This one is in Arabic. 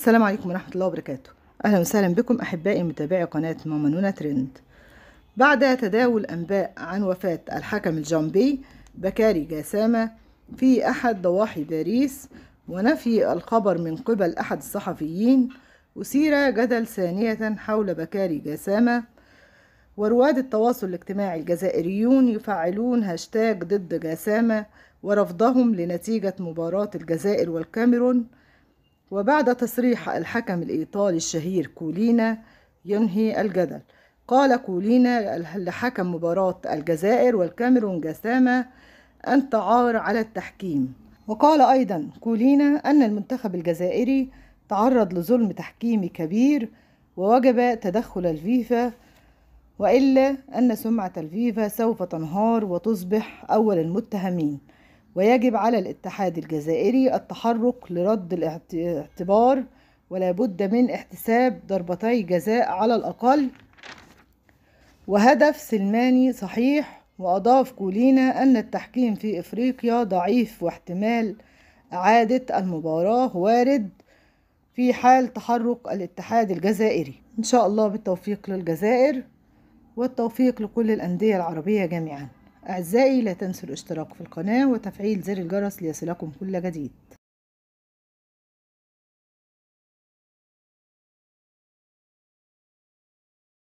السلام عليكم ورحمة الله وبركاته أهلا وسهلا بكم أحبائي متابعي قناة ماما نونا ترند بعد تداول أنباء عن وفاة الحكم الجامبي بكاري جاسامة في أحد ضواحي باريس ونفي الخبر من قبل أحد الصحفيين أثير جدل ثانية حول بكاري جاسامة ورواد التواصل الاجتماعي الجزائريون يفعلون هاشتاج ضد جاسامة ورفضهم لنتيجة مباراة الجزائر والكاميرون وبعد تصريح الحكم الإيطالي الشهير كولينا ينهي الجدل قال كولينا لحكم مباراة الجزائر والكاميرون جسامة أنت عار على التحكيم وقال أيضا كولينا أن المنتخب الجزائري تعرض لظلم تحكيمي كبير ووجب تدخل الفيفا وإلا أن سمعة الفيفا سوف تنهار وتصبح أول المتهمين ويجب على الاتحاد الجزائري التحرك لرد الاعتبار ولا بد من احتساب ضربتي جزاء على الأقل وهدف سلماني صحيح وأضاف كولينا أن التحكيم في إفريقيا ضعيف واحتمال إعادة المباراة وارد في حال تحرك الاتحاد الجزائري إن شاء الله بالتوفيق للجزائر والتوفيق لكل الأندية العربية جميعاً أعزائي لا تنسوا الاشتراك في القناة وتفعيل زر الجرس ليصلكم كل جديد